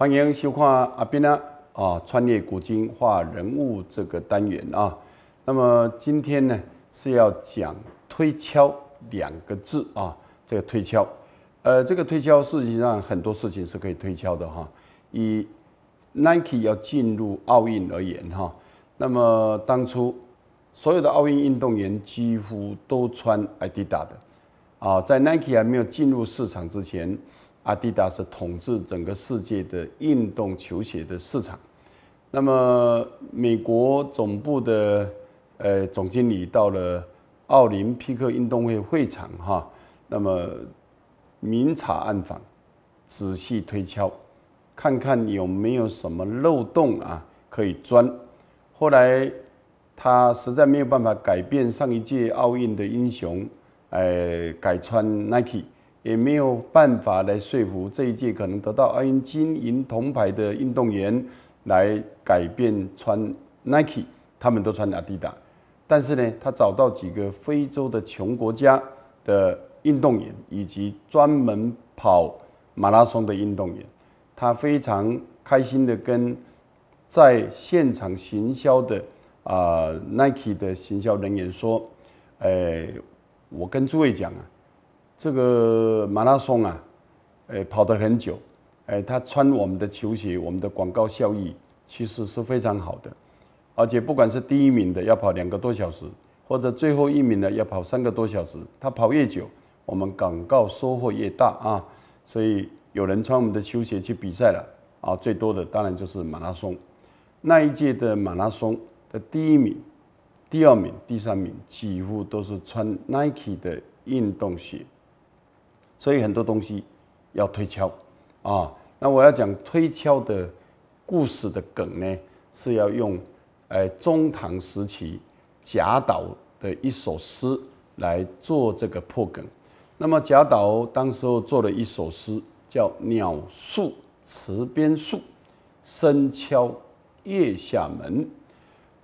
欢迎收看阿斌啊啊，穿越古今画人物这个单元啊。那么今天呢是要讲“推敲”两个字啊。这个“推敲”，呃，这个“推敲”实际上很多事情是可以推敲的哈。以 Nike 要进入奥运而言哈，那么当初所有的奥运运动员几乎都穿 Adidas 的啊，在 Nike 还没有进入市场之前。阿迪达斯统治整个世界的运动球鞋的市场，那么美国总部的呃总经理到了奥林匹克运动会会场哈，那么明察暗访，仔细推敲，看看有没有什么漏洞啊可以钻。后来他实在没有办法改变上一届奥运的英雄，哎，改穿 Nike。也没有办法来说服这一届可能得到奥运金、银铜牌的运动员来改变穿 Nike，他们都穿阿迪达。但是呢，他找到几个非洲的穷国家的运动员，以及专门跑马拉松的运动员，他非常开心的跟在现场行销的啊 Nike 的行销人员说：“哎，我跟诸位讲啊。”这个马拉松啊，哎，跑得很久，哎，他穿我们的球鞋，我们的广告效益其实是非常好的。而且不管是第一名的要跑两个多小时，或者最后一名的要跑三个多小时，他跑越久，我们广告收获越大啊。所以有人穿我们的球鞋去比赛了啊，最多的当然就是马拉松。那一届的马拉松的第一名、第二名、第三名几乎都是穿 Nike 的运动鞋。所以很多东西要推敲啊。那我要讲推敲的故事的梗呢，是要用呃中唐时期贾岛的一首诗来做这个破梗。那么贾岛当时候做了一首诗，叫“鸟宿池边树，深敲月下门”。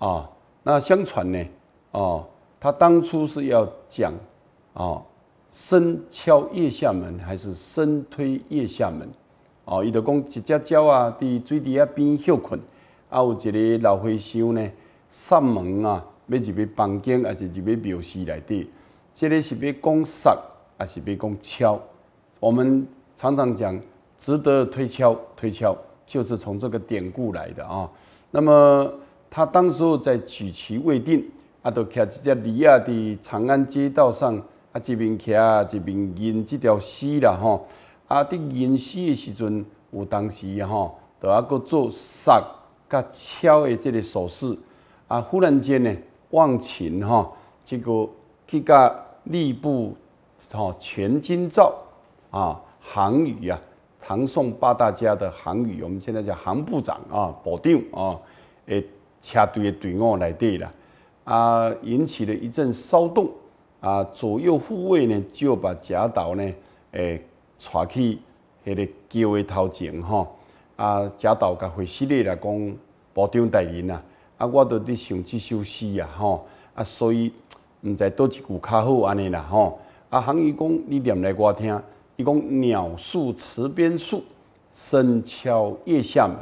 啊，那相传呢，啊，他当初是要讲，啊，深敲腋下门还是深推腋下门？哦，伊就讲一只鸟啊，伫水底下边休困啊。有一个老和尚呢，上门啊，要入去房间还是入去庙寺内底？这个是要讲杀还是要讲敲？我们常常讲值得推敲，推敲就是从这个典故来的啊。那么他当时候在举棋未定，啊，就骑一只驴啊，在长安街道上。啊，一骑徛，一边吟这条诗啦，吼！啊，在吟诗的时阵，有当时吼，就啊，搁做杀甲敲的这个手势。啊，忽然间呢，忘情哈，结果去甲吏部吼全金照啊，韩愈啊，唐宋八大家的韩愈，我们现在叫韩部长啊，部长啊，诶，车队的队伍来对啦。啊，引起了一阵骚动。啊，左右护卫呢，就把贾岛呢，诶，带去迄个桥的头前吼。啊，贾岛甲惠师弟来讲，保长大人呐，啊，我都伫想这首诗啊，吼，啊，所以毋知倒一句较好安尼啦，吼。啊，韩愈讲，你念来我听，你讲鸟宿池边树，深敲月下门，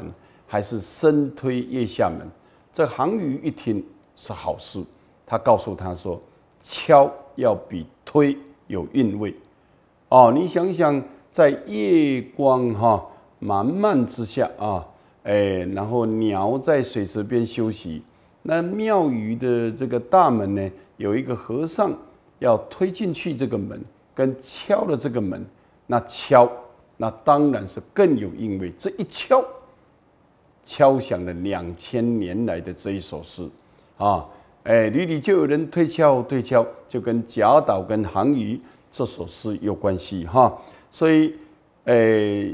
还是深推月下门？这韩愈一听是好事，他告诉他说，敲。要比推有韵味哦，你想想，在月光哈弥漫之下啊，哎，然后鸟在水池边休息，那庙宇的这个大门呢，有一个和尚要推进去这个门，跟敲了这个门，那敲，那当然是更有韵味。这一敲，敲响了两千年来的这一首诗，啊。哎，屡屡就有人推敲推敲，就跟贾岛跟韩愈这首诗有关系哈。所以，哎，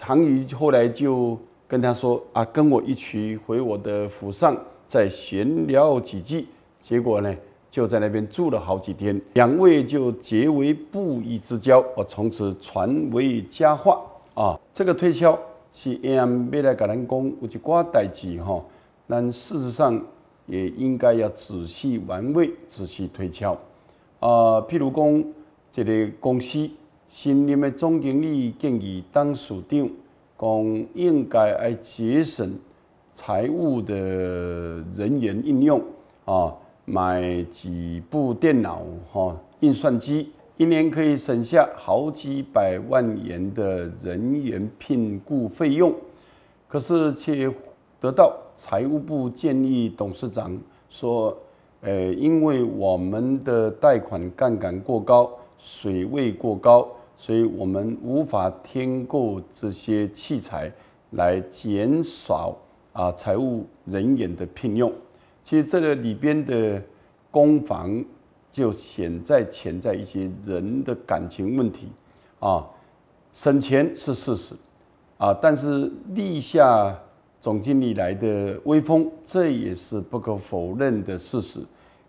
韩愈后来就跟他说啊，跟我一起回我的府上再闲聊几句。结果呢，就在那边住了好几天，两位就结为布衣之交。我从此传为佳话啊。这个推敲是按别来格兰讲有一挂代志哈，但事实上。也应该要仔细玩味、仔细推敲。啊，譬如讲，这个公司新任的总经理建议当署长，讲应该来节省财务的人员应用啊，买几部电脑、哈，印算机，一年可以省下好几百万元的人员聘雇费用，可是却。得到财务部建议，董事长说：“呃，因为我们的贷款杠杆过高，水位过高，所以我们无法添购这些器材来减少啊财务人员的聘用。其实这个里边的攻防就潜在潜在一些人的感情问题啊。省钱是事实啊，但是立下。”总经理来的威风，这也是不可否认的事实。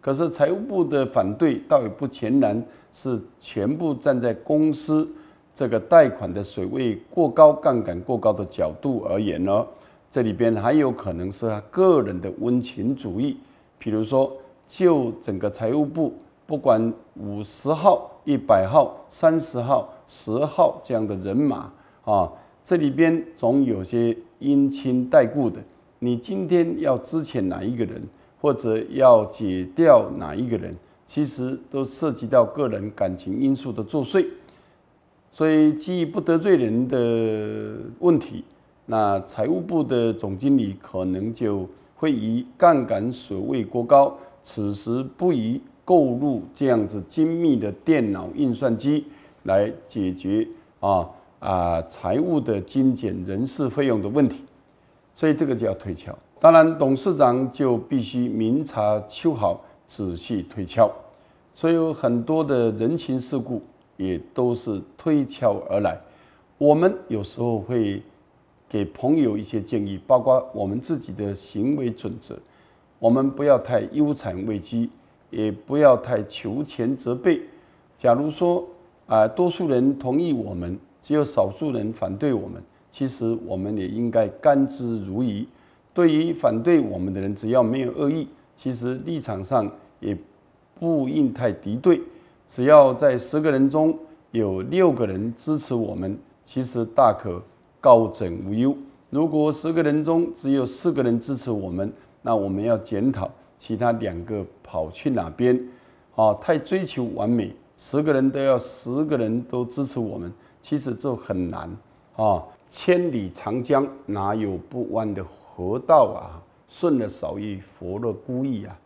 可是财务部的反对倒也不全然是全部站在公司这个贷款的水位过高、杠杆过高的角度而言呢。这里边还有可能是他个人的温情主义，比如说，就整个财务部，不管五十号、一百号、三十号、十号这样的人马啊，这里边总有些。因亲带故的，你今天要支遣哪一个人，或者要解掉哪一个人，其实都涉及到个人感情因素的作祟。所以，基于不得罪人的问题，那财务部的总经理可能就会以杠杆所谓过高，此时不宜购入这样子精密的电脑运算机来解决啊。啊，财务的精简、人事费用的问题，所以这个就要推敲。当然，董事长就必须明察秋毫、仔细推敲。所以很多的人情世故也都是推敲而来。我们有时候会给朋友一些建议，包括我们自己的行为准则。我们不要太忧长畏惧，也不要太求全责备。假如说啊，多数人同意我们。只有少数人反对我们，其实我们也应该甘之如饴。对于反对我们的人，只要没有恶意，其实立场上也不应太敌对。只要在十个人中有六个人支持我们，其实大可高枕无忧。如果十个人中只有四个人支持我们，那我们要检讨其他两个跑去哪边。啊，太追求完美，十个人都要十个人都支持我们。其实这很难，啊，千里长江哪有不弯的河道啊？顺了少一佛了故意啊，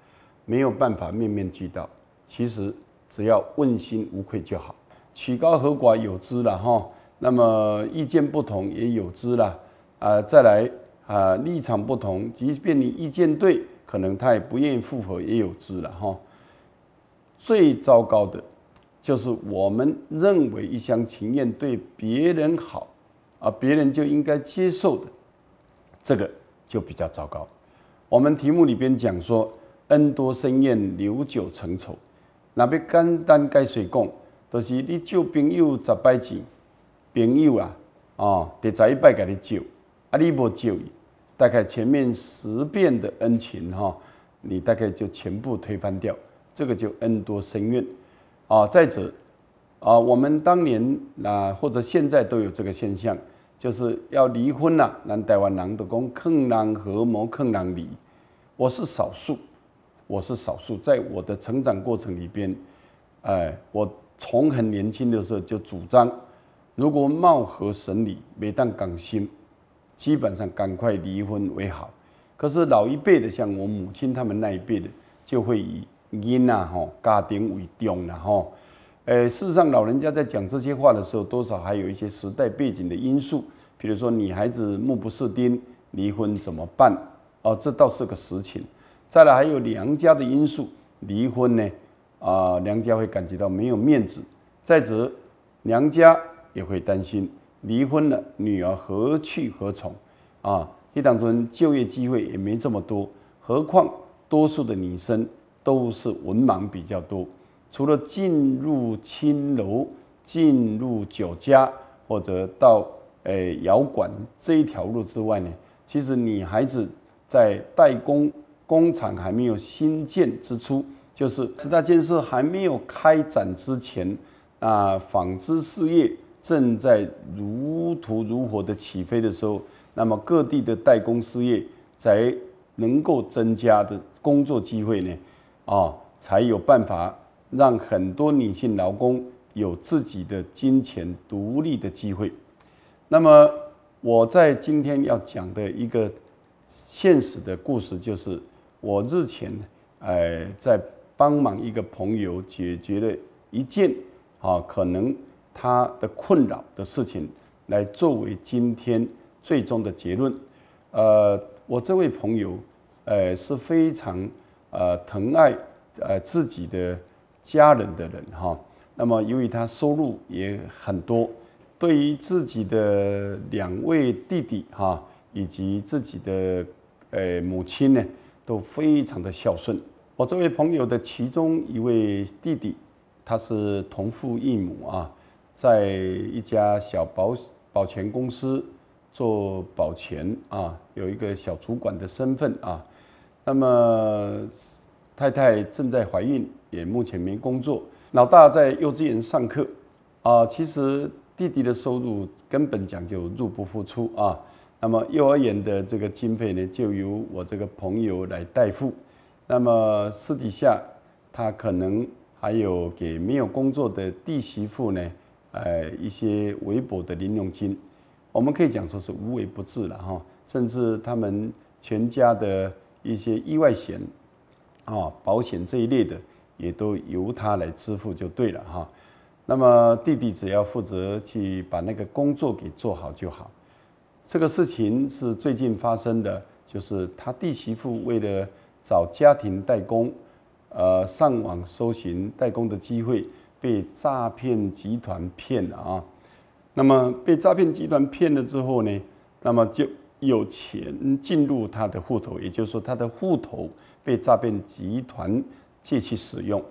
没有办法面面俱到。其实只要问心无愧就好，曲高和寡有之了哈。那么意见不同也有之了，啊，再来啊，立场不同，即便你意见对，可能他也不愿意复合，也有之了哈。最糟糕的。就是我们认为一厢情愿对别人好，啊，别人就应该接受的，这个就比较糟糕。我们题目里边讲说，恩多生怨，留久成仇，那边干单该水共，都是你救朋友十摆次，朋友啊，哦，第十一摆给你救，啊，你无救，大概前面十遍的恩情哈，你大概就全部推翻掉，这个就恩多生怨。啊，再者，啊，我们当年啊，或者现在都有这个现象，就是要离婚了，那台湾男的攻，坑男合谋坑男离。我是少数，我是少数，在我的成长过程里边，哎，我从很年轻的时候就主张，如果貌合神离，每当港心，基本上赶快离婚为好。可是老一辈的，像我母亲他们那一辈的，就会以。因啊，吼家庭为重了，吼，诶，事实上老人家在讲这些话的时候，多少还有一些时代背景的因素。比如说，女孩子目不识丁，离婚怎么办？哦，这倒是个实情。再来，还有娘家的因素，离婚呢，啊，娘家会感觉到没有面子。再者，娘家也会担心离婚了，女儿何去何从？啊，一当中就业机会也没这么多，何况多数的女生。都是文盲比较多，除了进入青楼、进入酒家或者到呃窑馆这一条路之外呢，其实女孩子在代工工厂还没有新建之初，就是十大建设还没有开展之前，啊，纺织事业正在如图如火的起飞的时候，那么各地的代工事业才能够增加的工作机会呢。啊，才有办法让很多女性劳工有自己的金钱独立的机会。那么，我在今天要讲的一个现实的故事，就是我日前，哎，在帮忙一个朋友解决了一件啊可能他的困扰的事情，来作为今天最终的结论。呃，我这位朋友，呃，是非常。呃，疼爱呃自己的家人的人哈，那么由于他收入也很多，对于自己的两位弟弟哈以及自己的呃母亲呢，都非常的孝顺。我这位朋友的其中一位弟弟，他是同父异母啊，在一家小保保全公司做保全啊，有一个小主管的身份啊。那么太太正在怀孕，也目前没工作。老大在幼稚园上课，啊，其实弟弟的收入根本讲就入不敷出啊。那么幼儿园的这个经费呢，就由我这个朋友来代付。那么私底下，他可能还有给没有工作的弟媳妇呢，呃，一些微薄的零用金。我们可以讲说是无微不至了哈，甚至他们全家的。一些意外险，啊，保险这一类的，也都由他来支付就对了哈。那么弟弟只要负责去把那个工作给做好就好。这个事情是最近发生的，就是他弟媳妇为了找家庭代工，呃，上网搜寻代工的机会，被诈骗集团骗了啊。那么被诈骗集团骗了之后呢，那么就。有钱进入他的户头，也就是说他的户头被诈骗集团借去使用，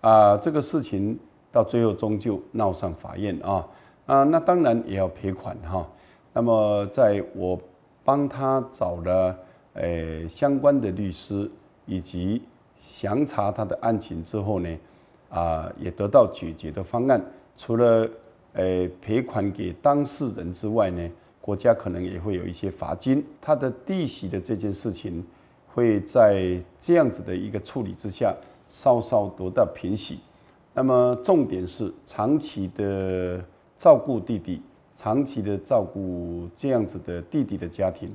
啊，这个事情到最后终究闹上法院啊啊，那当然也要赔款哈。那么在我帮他找了呃相关的律师以及详查他的案情之后呢，啊，也得到解决的方案，除了呃赔款给当事人之外呢。国家可能也会有一些罚金，他的弟媳的这件事情会在这样子的一个处理之下稍稍得到平息。那么重点是长期的照顾弟弟，长期的照顾这样子的弟弟的家庭，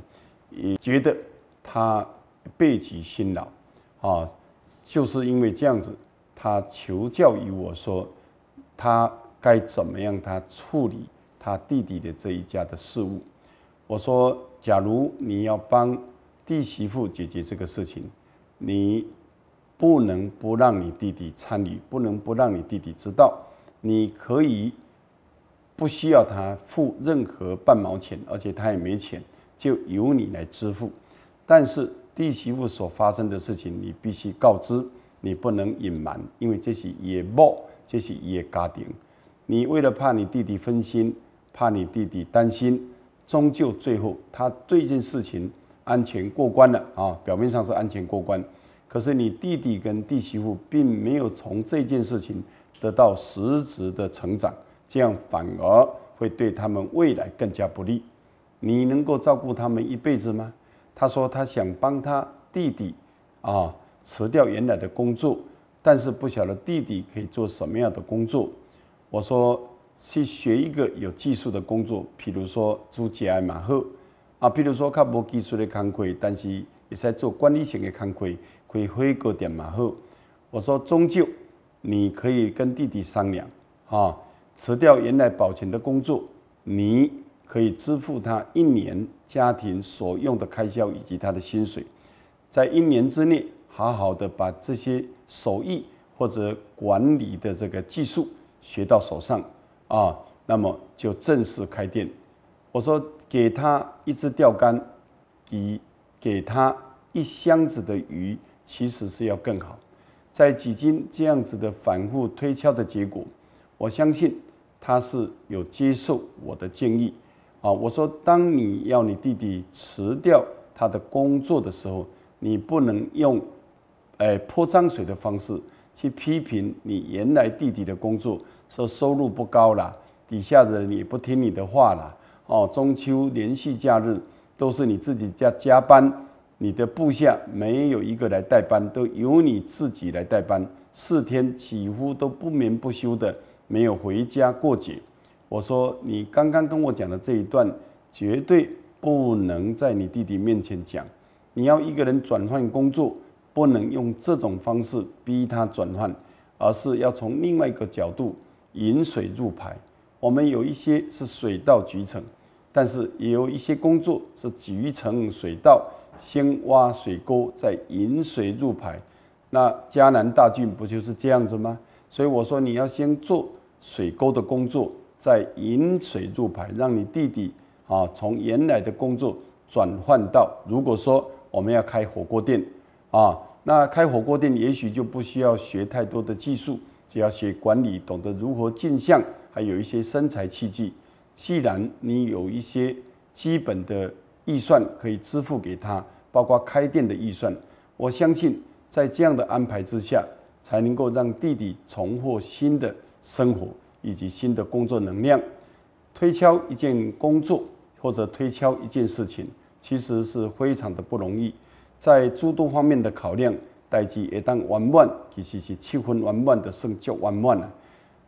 也觉得他背脊辛劳啊，就是因为这样子，他求教于我说，他该怎么样他处理。他弟弟的这一家的事务，我说，假如你要帮弟媳妇解决这个事情，你不能不让你弟弟参与，不能不让你弟弟知道。你可以不需要他付任何半毛钱，而且他也没钱，就由你来支付。但是弟媳妇所发生的事情，你必须告知，你不能隐瞒，因为这是野豹，这是野家庭。你为了怕你弟弟分心。怕你弟弟担心，终究最后他这件事情安全过关了啊，表面上是安全过关，可是你弟弟跟弟媳妇并没有从这件事情得到实质的成长，这样反而会对他们未来更加不利。你能够照顾他们一辈子吗？他说他想帮他弟弟啊辞掉原来的工作，但是不晓得弟弟可以做什么样的工作。我说。去学一个有技术的工作，譬如说做借爱马赫，啊，譬如说卡木技术的康柜，但是也在做管理型的康柜，可以回购点马赫。我说终究你可以跟弟弟商量啊，辞掉原来保全的工作，你可以支付他一年家庭所用的开销以及他的薪水，在一年之内好好的把这些手艺或者管理的这个技术学到手上。啊，那么就正式开店。我说，给他一只钓竿，给给他一箱子的鱼，其实是要更好。在几经这样子的反复推敲的结果，我相信他是有接受我的建议。啊，我说，当你要你弟弟辞掉他的工作的时候，你不能用，哎泼脏水的方式。去批评你原来弟弟的工作，说收入不高啦，底下的人也不听你的话啦。哦，中秋连续假日都是你自己加加班，你的部下没有一个来代班，都由你自己来代班，四天几乎都不眠不休的，没有回家过节。我说你刚刚跟我讲的这一段，绝对不能在你弟弟面前讲，你要一个人转换工作。不能用这种方式逼他转换，而是要从另外一个角度引水入排。我们有一些是水到渠成，但是也有一些工作是渠成水到，先挖水沟再引水入排。那迦南大郡不就是这样子吗？所以我说你要先做水沟的工作，再引水入排，让你弟弟啊从原来的工作转换到。如果说我们要开火锅店啊。那开火锅店也许就不需要学太多的技术，只要学管理，懂得如何进项，还有一些身材气具。既然你有一些基本的预算可以支付给他，包括开店的预算，我相信在这样的安排之下，才能够让弟弟重获新的生活以及新的工作能量。推敲一件工作或者推敲一件事情，其实是非常的不容易。在诸多方面的考量，代际一旦完满，其实是七分完满的胜就完满了。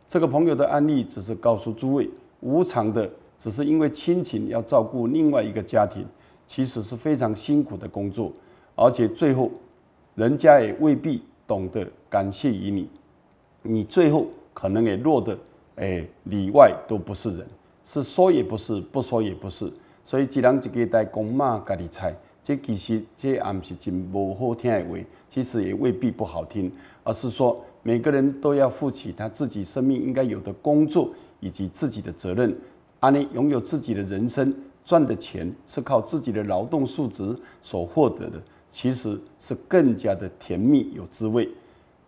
这个朋友的案例只是告诉诸位，无偿的，只是因为亲情要照顾另外一个家庭，其实是非常辛苦的工作，而且最后人家也未必懂得感谢于你，你最后可能也落得哎里外都不是人，是说也不是，不说也不是，所以既然只给代工嘛，家喱猜。这其实这也不是真不好听的话，其实也未必不好听，而是说每个人都要负起他自己生命应该有的工作以及自己的责任。安尼拥有自己的人生，赚的钱是靠自己的劳动素质所获得的，其实是更加的甜蜜有滋味。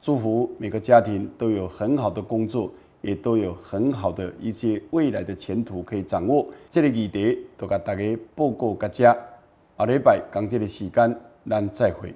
祝福每个家庭都有很好的工作，也都有很好的一些未来的前途可以掌握。这里几点都给大家报告大家。下礼拜，同一个时间，咱再会。